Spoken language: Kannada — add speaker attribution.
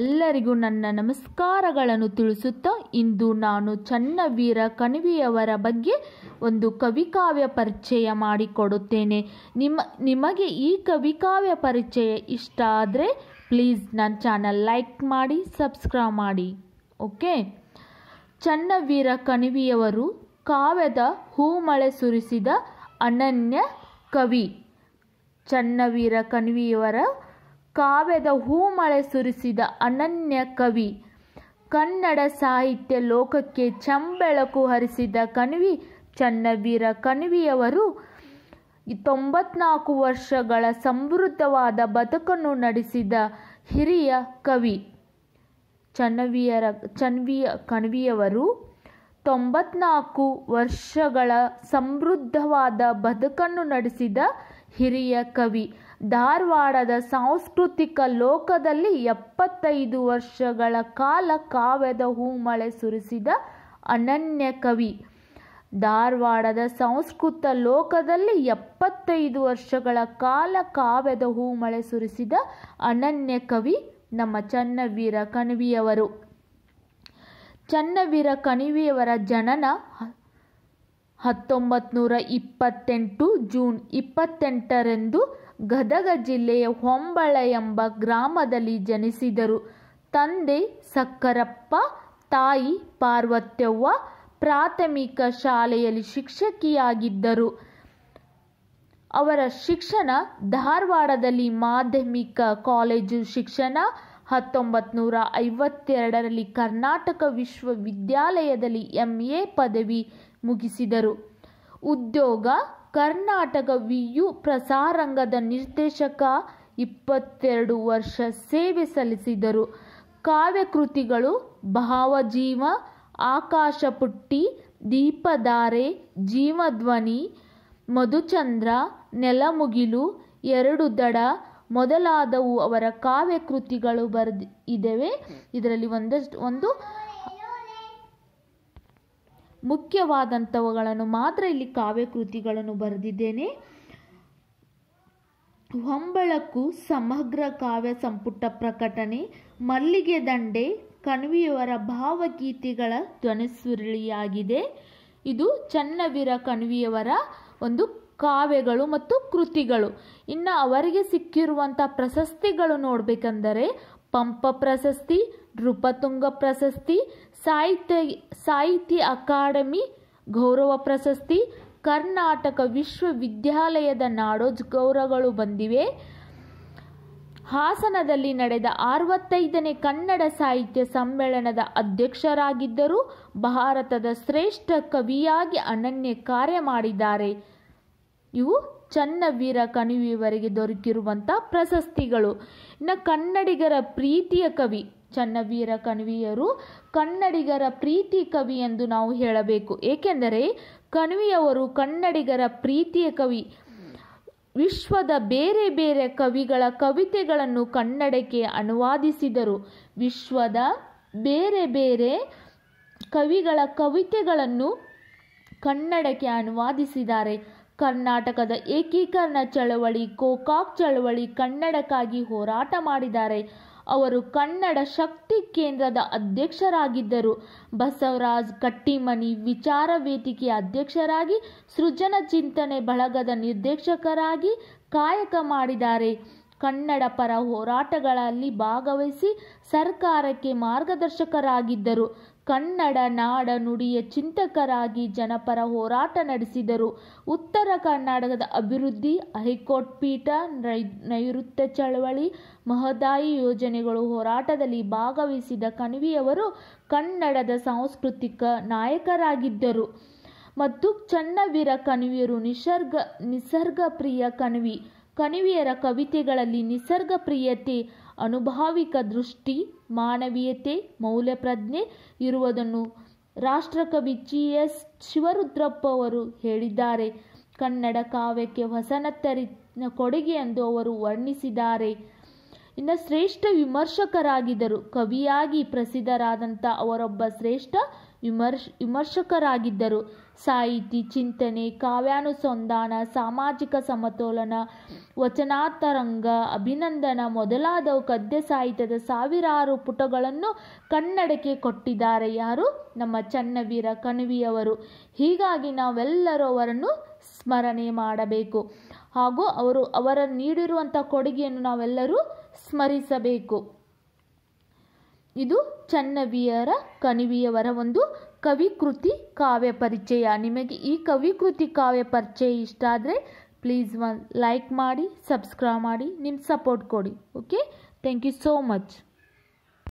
Speaker 1: ಎಲ್ಲರಿಗೂ ನನ್ನ ನಮಸ್ಕಾರಗಳನ್ನು ತಿಳಿಸುತ್ತಾ ಇಂದು ನಾನು ಚನ್ನವೀರ ಕಣಿವೆಯವರ ಬಗ್ಗೆ ಒಂದು ಕವಿಕಾವ್ಯ ಪರಿಚಯ ಮಾಡಿಕೊಡುತ್ತೇನೆ ನಿಮ್ಮ ನಿಮಗೆ ಈ ಕವಿಕಾವ್ಯ ಪರಿಚಯ ಇಷ್ಟ ಆದರೆ ಪ್ಲೀಸ್ ನನ್ನ ಚಾನಲ್ ಲೈಕ್ ಮಾಡಿ ಸಬ್ಸ್ಕ್ರೈಬ್ ಮಾಡಿ ಓಕೆ ಚನ್ನವೀರ ಕಣಿವೆಯವರು ಕಾವ್ಯದ ಹೂಮಳೆ ಸುರಿಸಿದ ಅನನ್ಯ ಕವಿ ಚನ್ನವೀರ ಕಣಿವೆಯವರ ಕಾವ್ಯದ ಹೂಮಳೆ ಸುರಿಸಿದ ಅನನ್ಯ ಕವಿ ಕನ್ನಡ ಸಾಹಿತ್ಯ ಲೋಕಕ್ಕೆ ಚಂಬೆಳಕು ಹರಿಸಿದ ಕಣ್ವಿ ಚನ್ನವೀರ ಕಣ್ವಿಯವರು ತೊಂಬತ್ನಾಲ್ಕು ವರ್ಷಗಳ ಸಮೃದ್ಧವಾದ ಬದುಕನ್ನು ನಡೆಸಿದ ಹಿರಿಯ ಕವಿ ಚನ್ನವೀರ ಚನ್ವಿಯ ಕಣ್ವಿಯವರು ತೊಂಬತ್ನಾಲ್ಕು ವರ್ಷಗಳ ಸಮೃದ್ಧವಾದ ಬದುಕನ್ನು ನಡೆಸಿದ ಹಿರಿಯ ಕವಿ ಧಾರವಾಡದ ಸಾಂಸ್ಕೃತಿಕ ಲೋಕದಲ್ಲಿ ಎಪ್ಪತ್ತೈದು ವರ್ಷಗಳ ಕಾಲ ಕಾವ್ಯದ ಹೂಮಳೆ ಸುರಿಸಿದ ಅನನ್ಯ ಕವಿ ಧಾರವಾಡದ ಸಂಸ್ಕೃತ ಲೋಕದಲ್ಲಿ ಎಪ್ಪತ್ತೈದು ವರ್ಷಗಳ ಕಾಲ ಕಾವ್ಯದ ಹೂಮಳೆ ಸುರಿಸಿದ ಅನನ್ಯ ಕವಿ ನಮ್ಮ ಚನ್ನವೀರ ಕಣಿವಿಯವರು ಚನ್ನವೀರ ಕಣಿವಿಯವರ ಜನನ ಹತ್ತೊಂಬತ್ನೂರ ಇಪ್ಪತ್ತೆಂಟು ಜೂನ್ ಇಪ್ಪತ್ತೆಂಟರಂದು ಗದಗ ಜಿಲ್ಲೆಯ ಹೊಂಬಳ ಎಂಬ ಗ್ರಾಮದಲ್ಲಿ ಜನಿಸಿದರು ತಂದೆ ಸಕ್ಕರಪ್ಪ ತಾಯಿ ಪಾರ್ವತ್ಯವ್ವ ಪ್ರಾಥಮಿಕ ಶಾಲೆಯಲ್ಲಿ ಶಿಕ್ಷಕಿಯಾಗಿದ್ದರು ಅವರ ಶಿಕ್ಷಣ ಧಾರವಾಡದಲ್ಲಿ ಮಾಧ್ಯಮಿಕ ಕಾಲೇಜು ಶಿಕ್ಷಣ ಹತ್ತೊಂಬತ್ನೂರ ನೂರ ಐವತ್ತೆರಡರಲ್ಲಿ ಕರ್ನಾಟಕ ವಿಶ್ವವಿದ್ಯಾಲಯದಲ್ಲಿ ಎಂ ಎ ಪದವಿ ಮುಗಿಸಿದರು ಉದ್ಯೋಗ ಕರ್ನಾಟಕ ವಿಯು ಪ್ರಸಾರಂಗದ ನಿರ್ದೇಶಕ ಇಪ್ಪತ್ತೆರಡು ವರ್ಷ ಸೇವೆ ಸಲ್ಲಿಸಿದರು ಕಾವ್ಯಕೃತಿಗಳು ಭಾವಜೀವ ಆಕಾಶಪುಟ್ಟಿ ದೀಪಧಾರೆ ಜೀವಧ್ವನಿ ಮಧುಚಂದ್ರ ನೆಲಮುಗಿಲು ಎರಡು ದಡ ಮೊದಲಾದವು ಅವರ ಕಾವ್ಯಕೃತಿಗಳು ಬರೆದು ಇದ್ದೇವೆ ಇದರಲ್ಲಿ ಒಂದಷ್ಟು ಒಂದು ಮುಖ್ಯವಾದಂಥವುಗಳನ್ನು ಮಾತ್ರ ಇಲ್ಲಿ ಕಾವ್ಯ ಕೃತಿಗಳನ್ನು ಬರೆದಿದ್ದೇನೆ ಹೊಂಬಳಕು ಸಮಗ್ರ ಕಾವ್ಯ ಸಂಪುಟ ಪ್ರಕಟಣೆ ಮಲ್ಲಿಗೆ ದಂಡೆ ಕಣ್ವಿಯವರ ಭಾವಗೀತೆಗಳ ಧ್ವನಿಸುರುಳಿಯಾಗಿದೆ ಇದು ಚನ್ನವೀರ ಕಣ್ವಿಯವರ ಒಂದು ಕಾವ್ಯಗಳು ಮತ್ತು ಕೃತಿಗಳು ಇನ್ನು ಅವರಿಗೆ ಸಿಕ್ಕಿರುವಂಥ ಪ್ರಶಸ್ತಿಗಳು ನೋಡಬೇಕೆಂದರೆ ಪಂಪ ಪ್ರಶಸ್ತಿ ನೃಪತುಂಗ ಪ್ರಶಸ್ತಿ ಸಾಹಿತ್ಯ ಸಾಹಿತ್ಯ ಅಕಾಡೆಮಿ ಗೌರವ ಪ್ರಶಸ್ತಿ ಕರ್ನಾಟಕ ವಿಶ್ವವಿದ್ಯಾಲಯದ ನಾಡೋಜ್ ಗೌರವಗಳು ಬಂದಿವೆ ಹಾಸನದಲ್ಲಿ ನಡೆದ ಅರವತ್ತೈದನೇ ಕನ್ನಡ ಸಾಹಿತ್ಯ ಸಮ್ಮೇಳನದ ಅಧ್ಯಕ್ಷರಾಗಿದ್ದರು ಭಾರತದ ಶ್ರೇಷ್ಠ ಕವಿಯಾಗಿ ಅನನ್ಯ ಕಾರ್ಯ ಮಾಡಿದ್ದಾರೆ ಇವು ಚನ್ನವೀರ ಕಣಿವಿವರೆಗೆ ದೊರಕಿರುವಂಥ ಪ್ರಶಸ್ತಿಗಳು ಇನ್ನು ಕನ್ನಡಿಗರ ಪ್ರೀತಿಯ ಕವಿ ಚನ್ನವೀರ ಕಣಿವೆಯರು ಕನ್ನಡಿಗರ ಪ್ರೀತಿ ಕವಿ ಎಂದು ನಾವು ಹೇಳಬೇಕು ಏಕೆಂದರೆ ಕಣಿವೆಯವರು ಕನ್ನಡಿಗರ ಪ್ರೀತಿಯ ಕವಿ ವಿಶ್ವದ ಬೇರೆ ಬೇರೆ ಕವಿಗಳ ಕವಿತೆಗಳನ್ನು ಕನ್ನಡಕ್ಕೆ ಅನುವಾದಿಸಿದರು ವಿಶ್ವದ ಬೇರೆ ಬೇರೆ ಕವಿಗಳ ಕವಿತೆಗಳನ್ನು ಕನ್ನಡಕ್ಕೆ ಅನುವಾದಿಸಿದ್ದಾರೆ ಕರ್ನಾಟಕದ ಏಕೀಕರಣ ಚಳವಳಿ ಗೋಕಾಕ್ ಚಳವಳಿ ಕನ್ನಡಕ್ಕಾಗಿ ಹೋರಾಟ ಮಾಡಿದ್ದಾರೆ ಅವರು ಕನ್ನಡ ಶಕ್ತಿ ಕೇಂದ್ರದ ಅಧ್ಯಕ್ಷರಾಗಿದ್ದರು ಬಸವರಾಜ್ ಕಟ್ಟಿಮನಿ ವಿಚಾರ ವೇದಿಕೆಯ ಅಧ್ಯಕ್ಷರಾಗಿ ಸೃಜನ ಚಿಂತನೆ ಬಳಗದ ನಿರ್ದೇಶಕರಾಗಿ ಕಾಯಕ ಮಾಡಿದ್ದಾರೆ ಕನ್ನಡ ಪರ ಹೋರಾಟಗಳಲ್ಲಿ ಭಾಗವಹಿಸಿ ಸರ್ಕಾರಕ್ಕೆ ಮಾರ್ಗದರ್ಶಕರಾಗಿದ್ದರು ಕನ್ನಡ ನಾಡ ನುಡಿಯ ಚಿಂತಕರಾಗಿ ಜನಪರ ಹೋರಾಟ ನಡೆಸಿದರು ಉತ್ತರ ಕರ್ನಾಟಕದ ಅಭಿವೃದ್ಧಿ ಹೈಕೋರ್ಟ್ ಪೀಠ ನೈಋತ್ಯ ಚಳವಳಿ ಮಹದಾಯಿ ಯೋಜನೆಗಳು ಹೋರಾಟದಲ್ಲಿ ಭಾಗವಹಿಸಿದ ಕಣಿವೆಯವರು ಕನ್ನಡದ ಸಾಂಸ್ಕೃತಿಕ ನಾಯಕರಾಗಿದ್ದರು ಮತ್ತು ಚನ್ನವೀರ ಕಣಿವಿಯರು ನಿಸರ್ಗ ನಿಸರ್ಗ ಪ್ರಿಯ ಕಣಿವಿ ಕಣಿವೆಯರ ಕವಿತೆಗಳಲ್ಲಿ ನಿಸರ್ಗ ಪ್ರಿಯತೆ ಅನುಭಾವಿಕ ದೃಷ್ಟಿ ಮಾನವೀಯತೆ ಮೌಲ್ಯಪ್ರಜ್ಞೆ ಇರುವುದನ್ನು ರಾಷ್ಟ್ರಕವಿ ಜಿ ಎಸ್ ಶಿವರುದ್ರಪ್ಪ ಅವರು ಹೇಳಿದ್ದಾರೆ ಕನ್ನಡ ಕಾವ್ಯಕ್ಕೆ ಹೊಸನತ್ತರಿನ ಕೊಡುಗೆ ಎಂದು ಅವರು ವರ್ಣಿಸಿದ್ದಾರೆ ಇನ್ನು ಶ್ರೇಷ್ಠ ವಿಮರ್ಶಕರಾಗಿದ್ದರು ಕವಿಯಾಗಿ ಪ್ರಸಿದ್ಧರಾದಂಥ ಅವರೊಬ್ಬ ಶ್ರೇಷ್ಠ ವಿಮರ್ಶ ವಿಮರ್ಶಕರಾಗಿದ್ದರು ಸಾಹಿತಿ ಚಿಂತನೆ ಕಾವ್ಯಾನುಸಂಧಾನ ಸಾಮಾಜಿಕ ಸಮತೋಲನ ವಚನಾತರಂಗ ಅಭಿನಂದನ ಮೊದಲಾದವು ಗದ್ಯ ಸಾಹಿತ್ಯದ ಸಾವಿರಾರು ಪುಟಗಳನ್ನು ಕನ್ನಡಕ್ಕೆ ಕೊಟ್ಟಿದ್ದಾರೆ ಯಾರು ನಮ್ಮ ಚನ್ನವೀರ ಕಣವಿಯವರು ಹೀಗಾಗಿ ನಾವೆಲ್ಲರೂ ಅವರನ್ನು ಸ್ಮರಣೆ ಮಾಡಬೇಕು ಹಾಗೂ ಅವರು ಅವರ ನೀಡಿರುವಂಥ ಕೊಡುಗೆಯನ್ನು ನಾವೆಲ್ಲರೂ ಸ್ಮರಿಸಬೇಕು ಇದು ಚನ್ನವಿಯರ ಕಣಿವಿಯವರ ಒಂದು ಕವಿಕೃತಿ ಕಾವ್ಯ ಪರಿಚಯ ನಿಮಗೆ ಈ ಕವಿಕೃತಿ ಕಾವ್ಯ ಪರಿಚಯ ಇಷ್ಟ ಆದರೆ ಪ್ಲೀಸ್ ಲೈಕ್ ಮಾಡಿ ಸಬ್ಸ್ಕ್ರೈಬ್ ಮಾಡಿ ನಿಮ್ಮ ಸಪೋರ್ಟ್ ಕೊಡಿ okay thank you so much